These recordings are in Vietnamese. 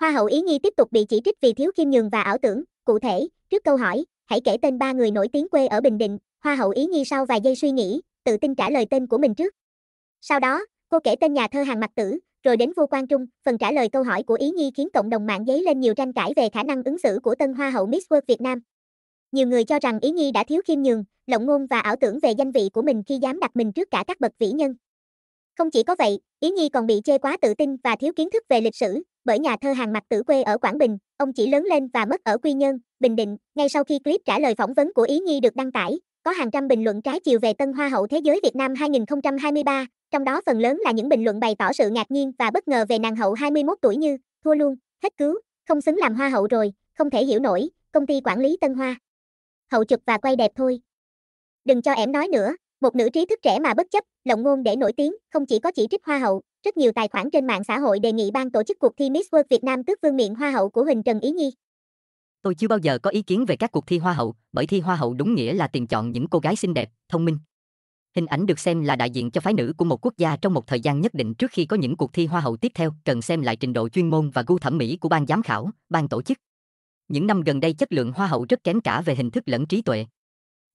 Hoa hậu Ý Nhi tiếp tục bị chỉ trích vì thiếu khiêm nhường và ảo tưởng. Cụ thể, trước câu hỏi, hãy kể tên ba người nổi tiếng quê ở Bình Định, Hoa hậu Ý Nhi sau vài giây suy nghĩ, tự tin trả lời tên của mình trước. Sau đó, cô kể tên nhà thơ Hàn Mặc tử, rồi đến vua Quang Trung, phần trả lời câu hỏi của Ý Nhi khiến cộng đồng mạng dấy lên nhiều tranh cãi về khả năng ứng xử của tân Hoa hậu Miss World Việt Nam. Nhiều người cho rằng Ý Nhi đã thiếu khiêm nhường, lộng ngôn và ảo tưởng về danh vị của mình khi dám đặt mình trước cả các bậc vĩ nhân. Không chỉ có vậy, Ý Nhi còn bị chê quá tự tin và thiếu kiến thức về lịch sử, bởi nhà thơ hàng mặt tử quê ở Quảng Bình, ông chỉ lớn lên và mất ở Quy Nhơn, Bình Định. Ngay sau khi clip trả lời phỏng vấn của Ý Nhi được đăng tải, có hàng trăm bình luận trái chiều về Tân Hoa hậu Thế giới Việt Nam 2023, trong đó phần lớn là những bình luận bày tỏ sự ngạc nhiên và bất ngờ về nàng hậu 21 tuổi như thua luôn, hết cứu, không xứng làm hoa hậu rồi, không thể hiểu nổi, công ty quản lý Tân Hoa. Hậu chụp và quay đẹp thôi. Đừng cho em nói nữa, một nữ trí thức trẻ mà bất chấp lộng ngôn để nổi tiếng, không chỉ có chỉ trích Hoa hậu, rất nhiều tài khoản trên mạng xã hội đề nghị ban tổ chức cuộc thi Miss World Việt Nam tước vương miện Hoa hậu của Huỳnh Trần Ý Nhi. Tôi chưa bao giờ có ý kiến về các cuộc thi Hoa hậu, bởi thi Hoa hậu đúng nghĩa là tiền chọn những cô gái xinh đẹp, thông minh. Hình ảnh được xem là đại diện cho phái nữ của một quốc gia trong một thời gian nhất định trước khi có những cuộc thi Hoa hậu tiếp theo, cần xem lại trình độ chuyên môn và gu thẩm mỹ của ban giám khảo, ban tổ chức. Những năm gần đây chất lượng Hoa hậu rất kém cả về hình thức lẫn trí tuệ.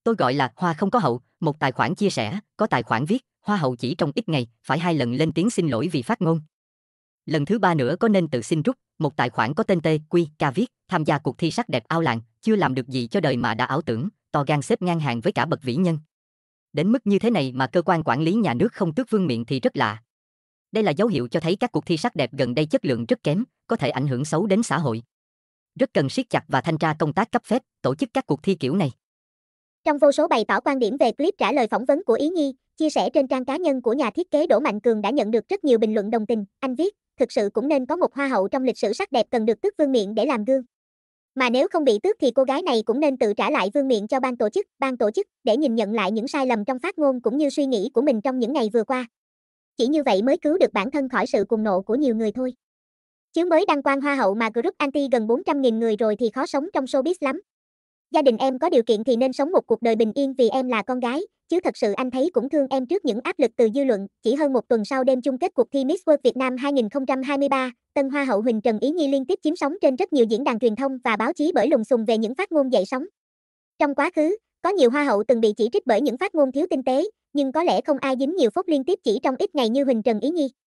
Tôi gọi là Hoa không có hậu, một tài khoản chia sẻ, có tài khoản viết, Hoa hậu chỉ trong ít ngày, phải hai lần lên tiếng xin lỗi vì phát ngôn. Lần thứ ba nữa có nên tự xin rút, một tài khoản có tên T, Quy, K viết, tham gia cuộc thi sắc đẹp ao làng, chưa làm được gì cho đời mà đã ảo tưởng, to gan xếp ngang hàng với cả bậc vĩ nhân. Đến mức như thế này mà cơ quan quản lý nhà nước không tước vương miệng thì rất lạ. Đây là dấu hiệu cho thấy các cuộc thi sắc đẹp gần đây chất lượng rất kém, có thể ảnh hưởng xấu đến xã hội. Rất cần siết chặt và thanh tra công tác cấp phép, tổ chức các cuộc thi kiểu này. Trong vô số bày tỏ quan điểm về clip trả lời phỏng vấn của Ý Nhi, chia sẻ trên trang cá nhân của nhà thiết kế Đỗ Mạnh Cường đã nhận được rất nhiều bình luận đồng tình. Anh viết, thực sự cũng nên có một hoa hậu trong lịch sử sắc đẹp cần được tước vương miện để làm gương. Mà nếu không bị tước thì cô gái này cũng nên tự trả lại vương miện cho ban tổ chức, ban tổ chức để nhìn nhận lại những sai lầm trong phát ngôn cũng như suy nghĩ của mình trong những ngày vừa qua. Chỉ như vậy mới cứu được bản thân khỏi sự cuồng nộ của nhiều người thôi. Chứ mới đăng quang hoa hậu mà group anti gần 400.000 người rồi thì khó sống trong showbiz lắm. Gia đình em có điều kiện thì nên sống một cuộc đời bình yên vì em là con gái, chứ thật sự anh thấy cũng thương em trước những áp lực từ dư luận. Chỉ hơn một tuần sau đêm chung kết cuộc thi Miss World Việt Nam 2023, Tân Hoa hậu Huỳnh Trần Ý Nhi liên tiếp chiếm sóng trên rất nhiều diễn đàn truyền thông và báo chí bởi lùng xùng về những phát ngôn dậy sóng. Trong quá khứ, có nhiều hoa hậu từng bị chỉ trích bởi những phát ngôn thiếu tinh tế, nhưng có lẽ không ai dính nhiều phút liên tiếp chỉ trong ít ngày như Huỳnh Trần Ý Nhi.